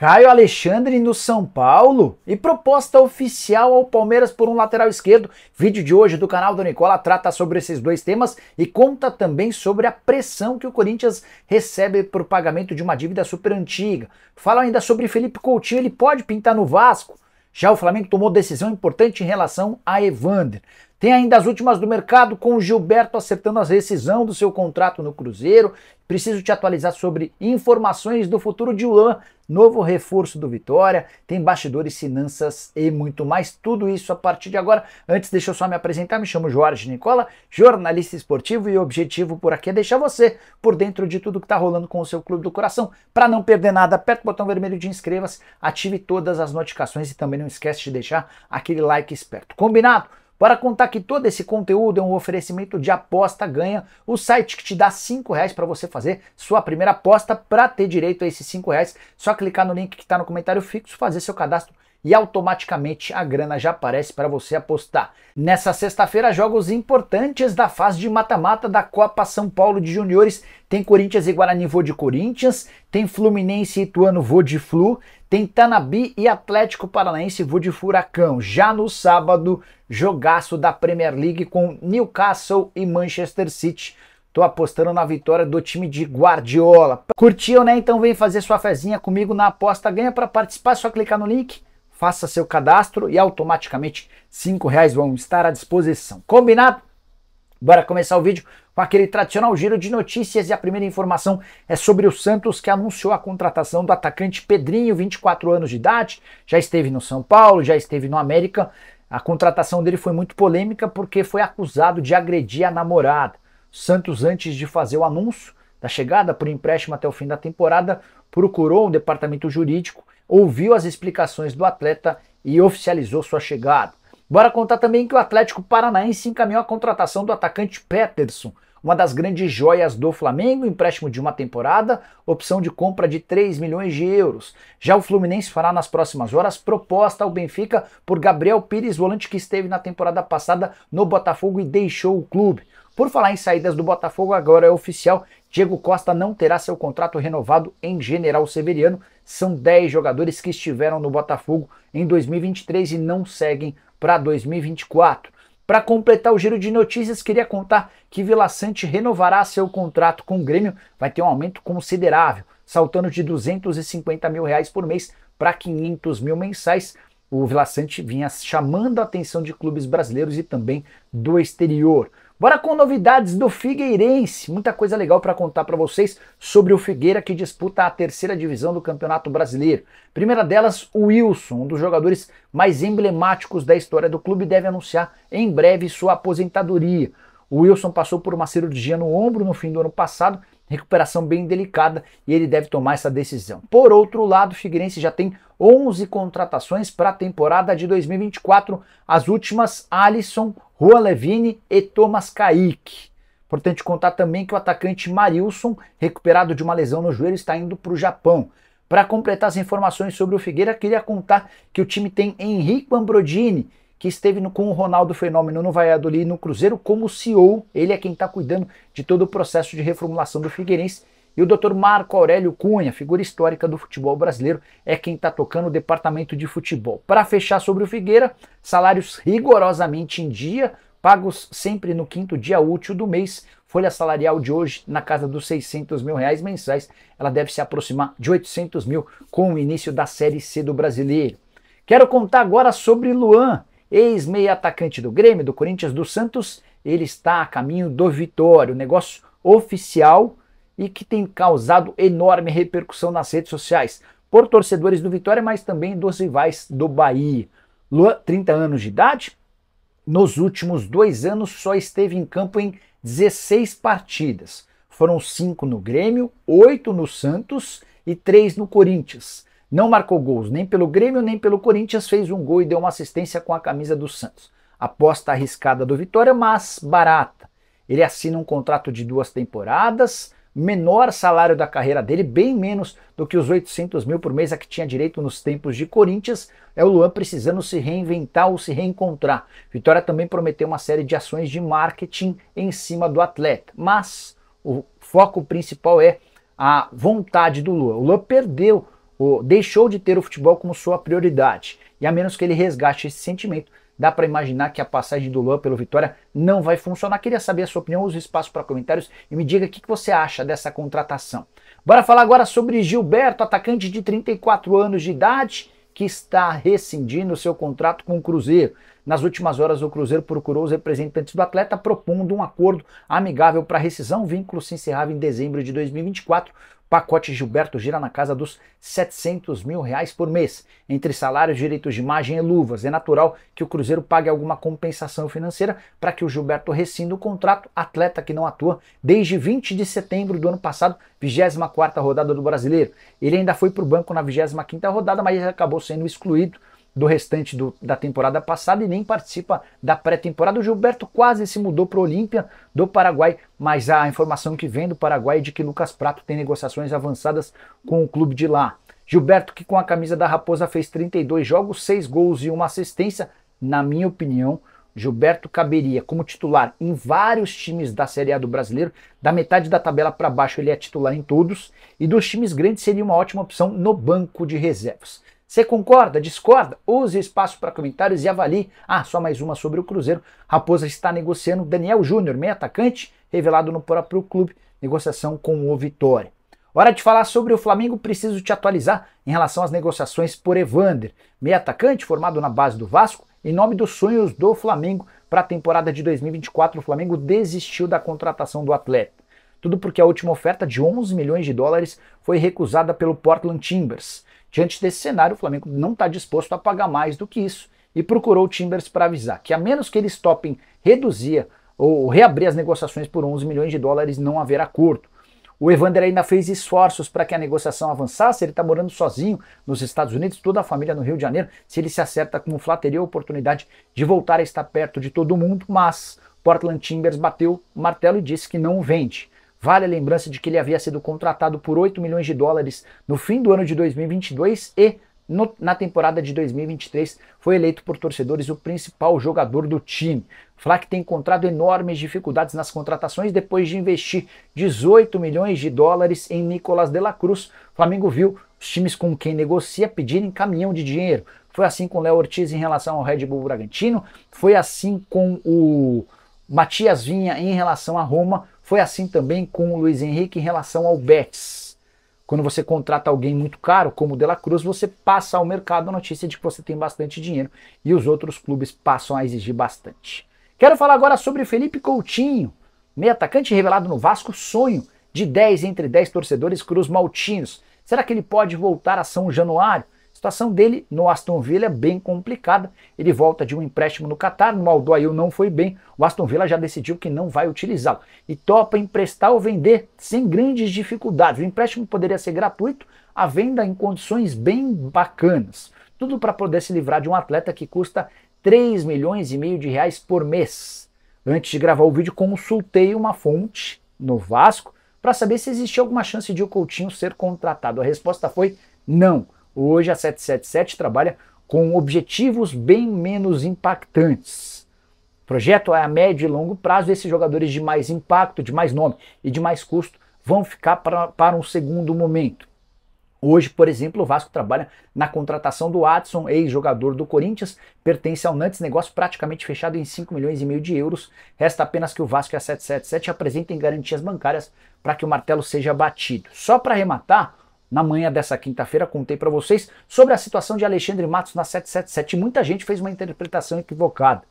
Caio Alexandre no São Paulo e proposta oficial ao Palmeiras por um lateral esquerdo. Vídeo de hoje do canal do Nicola trata sobre esses dois temas e conta também sobre a pressão que o Corinthians recebe por pagamento de uma dívida super antiga. Fala ainda sobre Felipe Coutinho, ele pode pintar no Vasco. Já o Flamengo tomou decisão importante em relação a Evander. Tem ainda as últimas do mercado com o Gilberto acertando a rescisão do seu contrato no Cruzeiro. Preciso te atualizar sobre informações do futuro de Ulan, novo reforço do Vitória. Tem bastidores, finanças e muito mais. Tudo isso a partir de agora. Antes, deixa eu só me apresentar. Me chamo Jorge Nicola, jornalista esportivo e o objetivo por aqui é deixar você por dentro de tudo que está rolando com o seu clube do coração. Para não perder nada, aperta o botão vermelho de inscreva-se, ative todas as notificações e também não esquece de deixar aquele like esperto. Combinado? Para contar que todo esse conteúdo é um oferecimento de aposta ganha, o site que te dá cinco reais para você fazer sua primeira aposta para ter direito a esses cinco reais, só clicar no link que está no comentário fixo, fazer seu cadastro e automaticamente a grana já aparece para você apostar. Nessa sexta-feira, jogos importantes da fase de mata-mata da Copa São Paulo de Juniores. Tem Corinthians e Guarani voo de Corinthians, tem Fluminense e Ituano voo de Flu, tem Tanabi e Atlético Paranaense voo de Furacão. Já no sábado, jogaço da Premier League com Newcastle e Manchester City. Tô apostando na vitória do time de Guardiola. Curtiu, né? Então vem fazer sua fezinha comigo na aposta ganha para participar, é só clicar no link faça seu cadastro e automaticamente R$ reais vão estar à disposição. Combinado? Bora começar o vídeo com aquele tradicional giro de notícias e a primeira informação é sobre o Santos que anunciou a contratação do atacante Pedrinho, 24 anos de idade, já esteve no São Paulo, já esteve no América. A contratação dele foi muito polêmica porque foi acusado de agredir a namorada. Santos, antes de fazer o anúncio da chegada por empréstimo até o fim da temporada, procurou o um departamento jurídico ouviu as explicações do atleta e oficializou sua chegada. Bora contar também que o Atlético Paranaense encaminhou a contratação do atacante Peterson, uma das grandes joias do Flamengo, empréstimo de uma temporada, opção de compra de 3 milhões de euros. Já o Fluminense fará nas próximas horas proposta ao Benfica por Gabriel Pires, volante que esteve na temporada passada no Botafogo e deixou o clube. Por falar em saídas do Botafogo, agora é oficial. Diego Costa não terá seu contrato renovado em General Severiano. São 10 jogadores que estiveram no Botafogo em 2023 e não seguem para 2024. Para completar o giro de notícias, queria contar que Vila Sante renovará seu contrato com o Grêmio, vai ter um aumento considerável, saltando de 250 mil reais por mês para 500 mil mensais. O Vila Sante vinha chamando a atenção de clubes brasileiros e também do exterior. Bora com novidades do Figueirense. Muita coisa legal para contar para vocês sobre o Figueira que disputa a terceira divisão do Campeonato Brasileiro. Primeira delas, o Wilson, um dos jogadores mais emblemáticos da história do clube, deve anunciar em breve sua aposentadoria. O Wilson passou por uma cirurgia no ombro no fim do ano passado, recuperação bem delicada e ele deve tomar essa decisão. Por outro lado, o Figueirense já tem 11 contratações para a temporada de 2024. As últimas, Alisson, Rua Levine e Thomas Kaique. Importante contar também que o atacante Marilson, recuperado de uma lesão no joelho, está indo para o Japão. Para completar as informações sobre o Figueira, queria contar que o time tem Henrique Ambrodini, que esteve no, com o Ronaldo Fenômeno no Valladolid e no Cruzeiro como CEO. Ele é quem está cuidando de todo o processo de reformulação do Figueirense e o Dr. Marco Aurélio Cunha, figura histórica do futebol brasileiro, é quem está tocando o departamento de futebol. Para fechar sobre o Figueira, salários rigorosamente em dia, pagos sempre no quinto dia útil do mês. Folha salarial de hoje na casa dos 600 mil reais mensais, ela deve se aproximar de 800 mil com o início da Série C do Brasileiro. Quero contar agora sobre Luan, ex-meia atacante do Grêmio, do Corinthians, do Santos. Ele está a caminho do Vitória, o negócio oficial e que tem causado enorme repercussão nas redes sociais, por torcedores do Vitória, mas também dos rivais do Bahia. Luan, 30 anos de idade, nos últimos dois anos só esteve em campo em 16 partidas. Foram 5 no Grêmio, 8 no Santos e 3 no Corinthians. Não marcou gols nem pelo Grêmio nem pelo Corinthians, fez um gol e deu uma assistência com a camisa do Santos. Aposta arriscada do Vitória, mas barata. Ele assina um contrato de duas temporadas, menor salário da carreira dele, bem menos do que os 800 mil por mês a que tinha direito nos tempos de Corinthians, é o Luan precisando se reinventar ou se reencontrar. Vitória também prometeu uma série de ações de marketing em cima do atleta, mas o foco principal é a vontade do Luan. O Luan perdeu, deixou de ter o futebol como sua prioridade, e a menos que ele resgate esse sentimento, Dá para imaginar que a passagem do Luan pelo Vitória não vai funcionar. Queria saber a sua opinião, use o espaço para comentários e me diga o que, que você acha dessa contratação. Bora falar agora sobre Gilberto, atacante de 34 anos de idade, que está rescindindo seu contrato com o Cruzeiro. Nas últimas horas, o Cruzeiro procurou os representantes do atleta, propondo um acordo amigável para rescisão. O vínculo se encerrava em dezembro de 2024 pacote Gilberto gira na casa dos 700 mil reais por mês. Entre salários, direitos de imagem e luvas, é natural que o Cruzeiro pague alguma compensação financeira para que o Gilberto rescinda o contrato, atleta que não atua desde 20 de setembro do ano passado, 24 rodada do Brasileiro. Ele ainda foi para o banco na 25 rodada, mas acabou sendo excluído do restante do, da temporada passada e nem participa da pré-temporada. O Gilberto quase se mudou para o Olímpia do Paraguai, mas a informação que vem do Paraguai é de que Lucas Prato tem negociações avançadas com o clube de lá. Gilberto, que com a camisa da Raposa fez 32 jogos, 6 gols e uma assistência, na minha opinião, Gilberto caberia como titular em vários times da Série A do Brasileiro, da metade da tabela para baixo ele é titular em todos, e dos times grandes seria uma ótima opção no banco de reservas. Você concorda? Discorda? Use espaço para comentários e avalie. Ah, só mais uma sobre o Cruzeiro. Raposa está negociando Daniel Júnior, meio atacante, revelado no próprio clube. Negociação com o Vitória. Hora de falar sobre o Flamengo, preciso te atualizar em relação às negociações por Evander, meio atacante formado na base do Vasco, em nome dos sonhos do Flamengo para a temporada de 2024, o Flamengo desistiu da contratação do atleta. Tudo porque a última oferta de 11 milhões de dólares foi recusada pelo Portland Timbers. Diante desse cenário, o Flamengo não está disposto a pagar mais do que isso e procurou o Timbers para avisar que, a menos que eles topem reduzir ou reabrir as negociações por 11 milhões de dólares, não haverá acordo. O Evander ainda fez esforços para que a negociação avançasse. Ele está morando sozinho nos Estados Unidos, toda a família no Rio de Janeiro. Se ele se acerta com o Flá, teria a oportunidade de voltar a estar perto de todo mundo, mas Portland Timbers bateu o martelo e disse que não vende. Vale a lembrança de que ele havia sido contratado por 8 milhões de dólares no fim do ano de 2022 e no, na temporada de 2023 foi eleito por torcedores o principal jogador do time. Flack tem encontrado enormes dificuldades nas contratações depois de investir 18 milhões de dólares em Nicolas de la Cruz. Flamengo viu os times com quem negocia pedirem caminhão de dinheiro. Foi assim com Léo Ortiz em relação ao Red Bull Bragantino, foi assim com o Matias Vinha em relação a Roma foi assim também com o Luiz Henrique em relação ao Betis. Quando você contrata alguém muito caro, como o De La Cruz, você passa ao mercado a notícia de que você tem bastante dinheiro e os outros clubes passam a exigir bastante. Quero falar agora sobre Felipe Coutinho, meio atacante revelado no Vasco, sonho de 10 entre 10 torcedores cruz maltinos. Será que ele pode voltar a São Januário? situação dele no Aston Villa é bem complicada. Ele volta de um empréstimo no Qatar, no Aldoail não foi bem. O Aston Villa já decidiu que não vai utilizá-lo e topa emprestar ou vender sem grandes dificuldades. O empréstimo poderia ser gratuito, a venda em condições bem bacanas. Tudo para poder se livrar de um atleta que custa 3 milhões e meio de reais por mês. Antes de gravar o vídeo, consultei uma fonte no Vasco para saber se existia alguma chance de o Coutinho ser contratado. A resposta foi não. Hoje a 777 trabalha com objetivos bem menos impactantes. O projeto é a médio e longo prazo, esses jogadores de mais impacto, de mais nome e de mais custo vão ficar pra, para um segundo momento. Hoje, por exemplo, o Vasco trabalha na contratação do Watson, ex-jogador do Corinthians, pertence ao Nantes, negócio praticamente fechado em 5 milhões e meio de euros. Resta apenas que o Vasco e a 777 apresentem garantias bancárias para que o martelo seja batido. Só para arrematar, na manhã dessa quinta-feira, contei para vocês sobre a situação de Alexandre Matos na 777. Muita gente fez uma interpretação equivocada.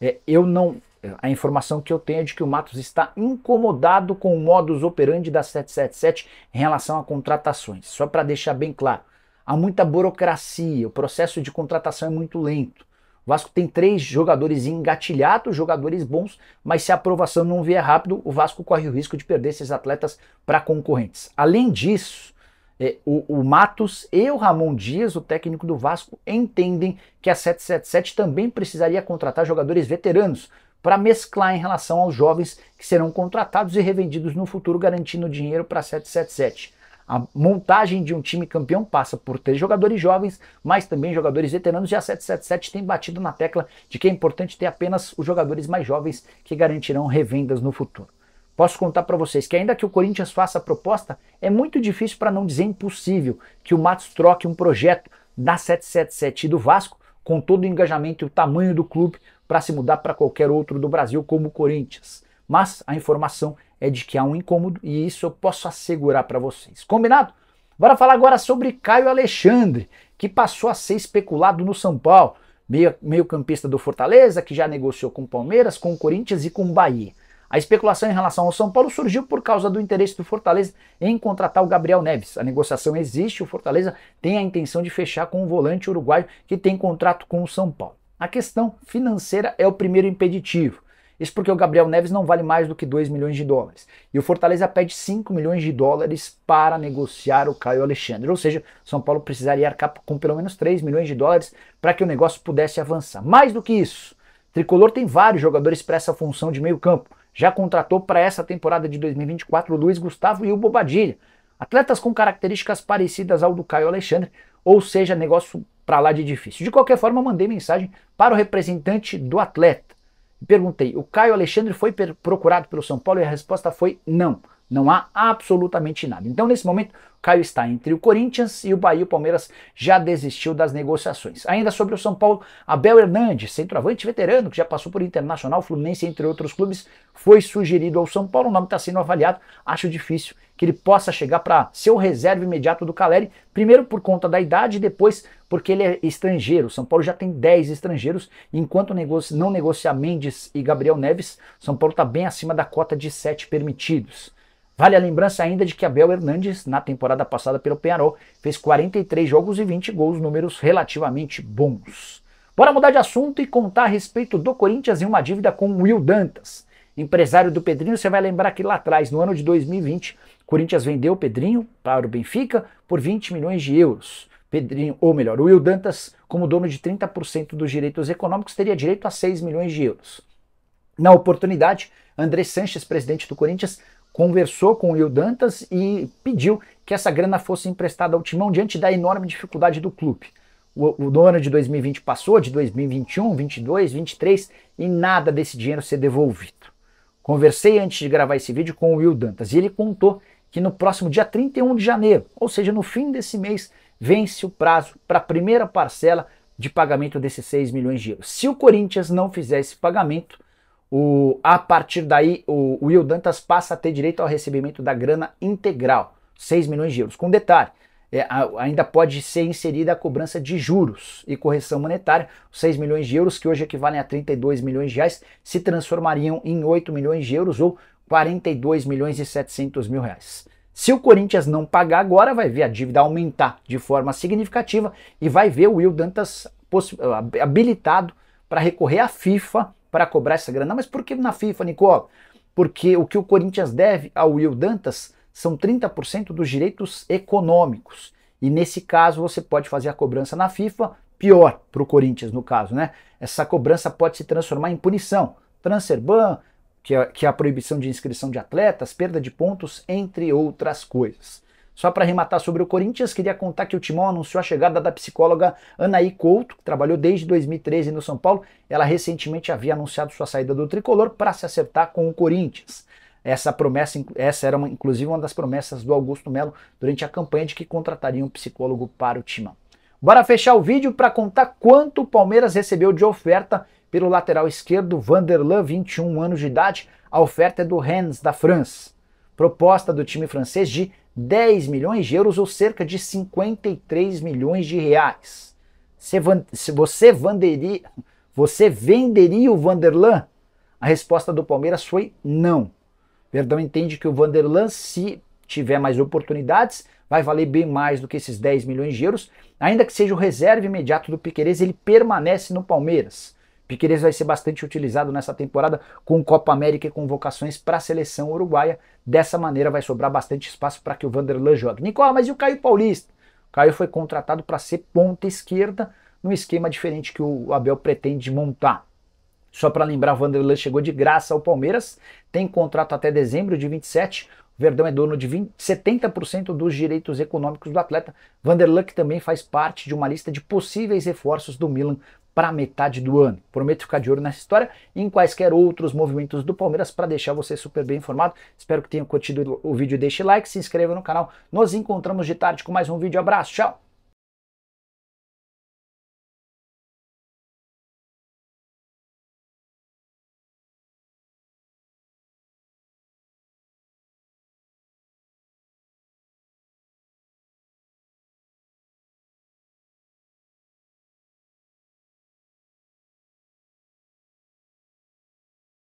É, eu não. A informação que eu tenho é de que o Matos está incomodado com o modus operandi da 777 em relação a contratações. Só para deixar bem claro, há muita burocracia, o processo de contratação é muito lento. O Vasco tem três jogadores engatilhados, jogadores bons, mas se a aprovação não vier rápido, o Vasco corre o risco de perder esses atletas para concorrentes. Além disso, é, o, o, Matos e o Ramon Dias, o técnico do Vasco, entendem que a 777 também precisaria contratar jogadores veteranos para mesclar em relação aos jovens que serão contratados e revendidos no futuro, garantindo dinheiro para a 777. A montagem de um time campeão passa por ter jogadores jovens, mas também jogadores veteranos, e a 777 tem batido na tecla de que é importante ter apenas os jogadores mais jovens que garantirão revendas no futuro. Posso contar para vocês que ainda que o Corinthians faça a proposta, é muito difícil para não dizer impossível que o Matos troque um projeto da 777 do Vasco com todo o engajamento e o tamanho do clube para se mudar para qualquer outro do Brasil como o Corinthians. Mas a informação é de que há um incômodo e isso eu posso assegurar para vocês. Combinado? Bora falar agora sobre Caio Alexandre, que passou a ser especulado no São Paulo, meio-campista do Fortaleza, que já negociou com o Palmeiras, com o Corinthians e com o Bahia. A especulação em relação ao São Paulo surgiu por causa do interesse do Fortaleza em contratar o Gabriel Neves. A negociação existe, o Fortaleza tem a intenção de fechar com o volante uruguaio que tem contrato com o São Paulo. A questão financeira é o primeiro impeditivo. Isso porque o Gabriel Neves não vale mais do que 2 milhões de dólares. E o Fortaleza pede 5 milhões de dólares para negociar o Caio Alexandre. Ou seja, São Paulo precisaria arcar com pelo menos 3 milhões de dólares para que o negócio pudesse avançar. Mais do que isso, Tricolor tem vários jogadores para essa função de meio campo já contratou para essa temporada de 2024 o Luiz Gustavo e o Bobadilha, atletas com características parecidas ao do Caio Alexandre, ou seja, negócio para lá de difícil. De qualquer forma, mandei mensagem para o representante do atleta. Perguntei: o Caio Alexandre foi procurado pelo São Paulo? E a resposta foi: não, não há absolutamente nada. Então, nesse momento, Caio está entre o Corinthians e o Bahia. O Palmeiras já desistiu das negociações. Ainda sobre o São Paulo, Abel Hernandes, centroavante veterano, que já passou por Internacional, Fluminense, entre outros clubes, foi sugerido ao São Paulo. O nome está sendo avaliado. Acho difícil que ele possa chegar para ser o reserva imediato do Caleri, primeiro por conta da idade e depois porque ele é estrangeiro. São Paulo já tem 10 estrangeiros, enquanto não negocia Mendes e Gabriel Neves, São Paulo está bem acima da cota de 7 permitidos. Vale a lembrança ainda de que Abel Hernandes, na temporada passada pelo Penarol, fez 43 jogos e 20 gols, números relativamente bons. Bora mudar de assunto e contar a respeito do Corinthians em uma dívida com Will Dantas. Empresário do Pedrinho, você vai lembrar que lá atrás, no ano de 2020, o Corinthians vendeu o Pedrinho para o Benfica por 20 milhões de euros. Pedrinho, ou melhor, o Will Dantas, como dono de 30% dos direitos econômicos, teria direito a 6 milhões de euros. Na oportunidade, André Sanches, presidente do Corinthians, conversou com o Dantas e pediu que essa grana fosse emprestada ao Timão diante da enorme dificuldade do clube. O, o ano de 2020 passou, de 2021, 22, 23 e nada desse dinheiro ser devolvido. Conversei antes de gravar esse vídeo com o Will Dantas e ele contou que no próximo dia 31 de janeiro, ou seja, no fim desse mês, vence o prazo para a primeira parcela de pagamento desses 6 milhões de euros. Se o Corinthians não fizer esse pagamento, o, a partir daí, o, o Will Dantas passa a ter direito ao recebimento da grana integral, 6 milhões de euros. Com detalhe, é, ainda pode ser inserida a cobrança de juros e correção monetária. Os 6 milhões de euros, que hoje equivalem a 32 milhões de reais, se transformariam em 8 milhões de euros ou 42 milhões e 700 mil reais. Se o Corinthians não pagar agora, vai ver a dívida aumentar de forma significativa e vai ver o Will Dantas habilitado para recorrer à FIFA para cobrar essa grana. Mas por que na FIFA, Nicole? Porque o que o Corinthians deve ao Will Dantas são 30% dos direitos econômicos. E nesse caso você pode fazer a cobrança na FIFA, pior para o Corinthians no caso, né? Essa cobrança pode se transformar em punição, Transerban, que é, que é a proibição de inscrição de atletas, perda de pontos, entre outras coisas. Só para arrematar sobre o Corinthians, queria contar que o Timão anunciou a chegada da psicóloga Anaí Couto, que trabalhou desde 2013 no São Paulo. Ela recentemente havia anunciado sua saída do tricolor para se acertar com o Corinthians. Essa promessa, essa era uma, inclusive uma das promessas do Augusto Melo durante a campanha de que contrataria um psicólogo para o Timão. Bora fechar o vídeo para contar quanto o Palmeiras recebeu de oferta pelo lateral esquerdo Vanderlan, 21 anos de idade. A oferta é do Rennes, da França proposta do time francês de 10 milhões de euros ou cerca de 53 milhões de reais. Se você, vanderia, você venderia o Vanderlan? A resposta do Palmeiras foi não. Verdão entende que o Vanderlan, se tiver mais oportunidades, vai valer bem mais do que esses 10 milhões de euros. Ainda que seja o reserva imediato do Piquerez, ele permanece no Palmeiras. Piquerez vai ser bastante utilizado nessa temporada com Copa América e convocações para a seleção uruguaia. Dessa maneira vai sobrar bastante espaço para que o Vanderlan jogue. Nicola, mas e o Caio Paulista? O Caio foi contratado para ser ponta esquerda, num esquema diferente que o Abel pretende montar. Só para lembrar, o Vanderlan chegou de graça ao Palmeiras, tem contrato até dezembro de 27. O Verdão é dono de 20, 70% dos direitos econômicos do atleta. Vanderlan que também faz parte de uma lista de possíveis reforços do Milan para metade do ano. Prometo ficar de olho nessa história e em quaisquer outros movimentos do Palmeiras para deixar você super bem informado. Espero que tenham curtido o vídeo, deixe like, se inscreva no canal. Nos encontramos de tarde com mais um vídeo. Abraço, tchau!